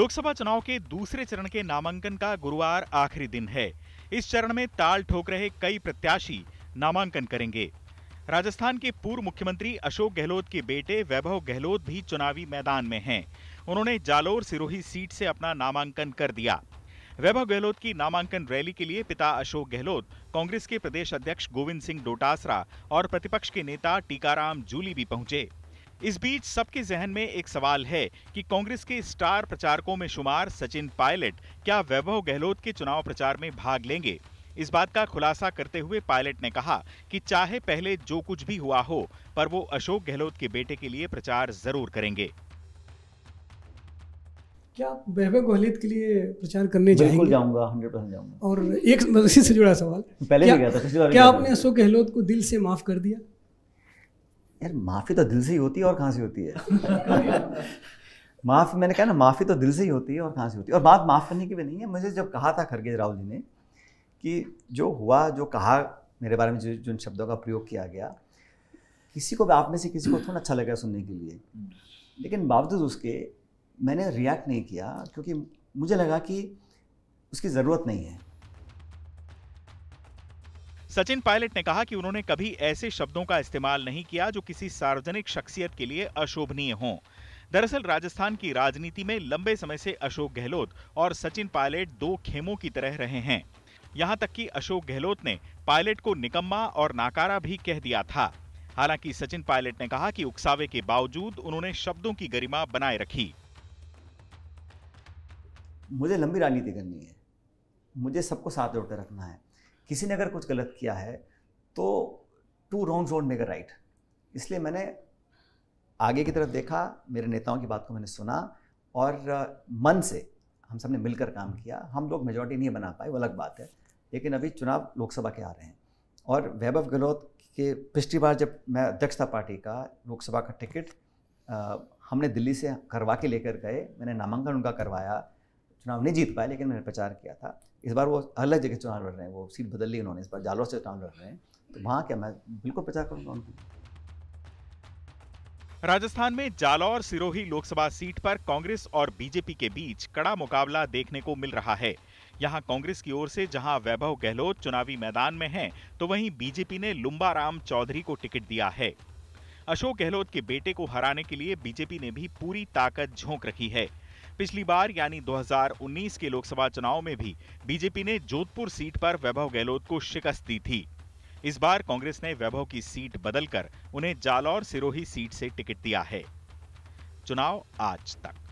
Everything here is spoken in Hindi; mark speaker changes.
Speaker 1: लोकसभा चुनाव के दूसरे चरण के नामांकन का गुरुवार आखिरी दिन है इस चरण में ताल ठोक रहे कई प्रत्याशी नामांकन करेंगे राजस्थान के पूर्व मुख्यमंत्री अशोक गहलोत के बेटे वैभव गहलोत भी चुनावी मैदान में हैं। उन्होंने जालोर सिरोही सीट से अपना नामांकन कर दिया वैभव गहलोत की नामांकन रैली के लिए पिता अशोक गहलोत कांग्रेस के प्रदेश अध्यक्ष गोविंद सिंह डोटासरा और प्रतिपक्ष के नेता टीकाराम जूली भी पहुंचे इस बीच सबके जहन में एक सवाल है कि कांग्रेस के स्टार प्रचारकों में शुमार सचिन पायलट क्या वैभव गहलोत के चुनाव प्रचार में भाग लेंगे इस बात का खुलासा करते हुए पायलट ने कहा कि चाहे पहले जो कुछ भी हुआ हो पर वो अशोक गहलोत के बेटे के लिए प्रचार जरूर करेंगे
Speaker 2: क्या वैभव गहलोत के लिए प्रचार करने जाएंगे
Speaker 1: जाऊंगा हंड्रेड परसेंट जाऊंगा
Speaker 2: और एक से जुड़ा सवाल पहले क्या, गया था क्या आपने अशोक गहलोत को दिल से माफ कर दिया यार माफ़ी तो दिल से ही होती है और कहाँ से होती है माफ़ मैंने कहा ना माफ़ी तो दिल से ही होती है और कहाँ से होती है और बात माफ़ करने की भी नहीं है मुझे जब कहा था खरगेज राव जी ने कि जो हुआ जो कहा मेरे बारे में जो जिन शब्दों का प्रयोग किया गया किसी को भी आप में से किसी को थोड़ा अच्छा लगा सुनने के लिए लेकिन बावजूद उसके मैंने रिएक्ट नहीं किया क्योंकि मुझे लगा कि उसकी ज़रूरत नहीं है
Speaker 1: सचिन पायलट ने कहा कि उन्होंने कभी ऐसे शब्दों का इस्तेमाल नहीं किया जो किसी सार्वजनिक शख्सियत के लिए अशोभनीय हों दरअसल राजस्थान की राजनीति में लंबे समय से अशोक गहलोत और सचिन पायलट दो खेमों की तरह रहे हैं यहां तक कि अशोक गहलोत ने पायलट को निकम्मा और नाकारा भी कह दिया था हालांकि सचिन पायलट ने कहा कि उकसावे के बावजूद उन्होंने शब्दों की गरिमा बनाए रखी
Speaker 2: मुझे लंबी राजनीति करनी है मुझे सबको साथ जोड़कर रखना है किसी ने अगर कुछ गलत किया है तो टू रॉन्ग जोन मेक राइट इसलिए मैंने आगे की तरफ देखा मेरे नेताओं की बात को मैंने सुना और मन से हम सब ने मिलकर काम किया हम लोग मेजोरिटी नहीं बना पाए वो अलग बात है लेकिन अभी चुनाव लोकसभा के आ रहे हैं और वैभव गहलोत के पिछली बार जब मैं अध्यक्ष था पार्टी का लोकसभा का टिकट हमने दिल्ली से करवा के लेकर गए मैंने नामांकन उनका करवाया चुनाव नहीं जीत पाए लेकिन मैंने प्रचार किया था इस बार वो अलग जगह चुनाव लड़ रहे हैं वो सीट बदल ली उन्होंने इस बार जालोर से चुनाव लड़ रहे हैं तो वहाँ क्या मैं बिल्कुल प्रचार करूँगा उनको
Speaker 1: राजस्थान में जालौर सिरोही लोकसभा सीट पर कांग्रेस और बीजेपी के बीच कड़ा मुकाबला देखने को मिल रहा है यहां कांग्रेस की ओर से जहां वैभव गहलोत चुनावी मैदान में हैं, तो वहीं बीजेपी ने लुम्बा राम चौधरी को टिकट दिया है अशोक गहलोत के बेटे को हराने के लिए बीजेपी ने भी पूरी ताकत झोंक रखी है पिछली बार यानी 2019 के लोकसभा चुनाव में भी बीजेपी ने जोधपुर सीट पर वैभव गहलोत को शिकस्त दी थी इस बार कांग्रेस ने वैभव की सीट बदलकर उन्हें जालौर सिरोही सीट से टिकट दिया है चुनाव आज तक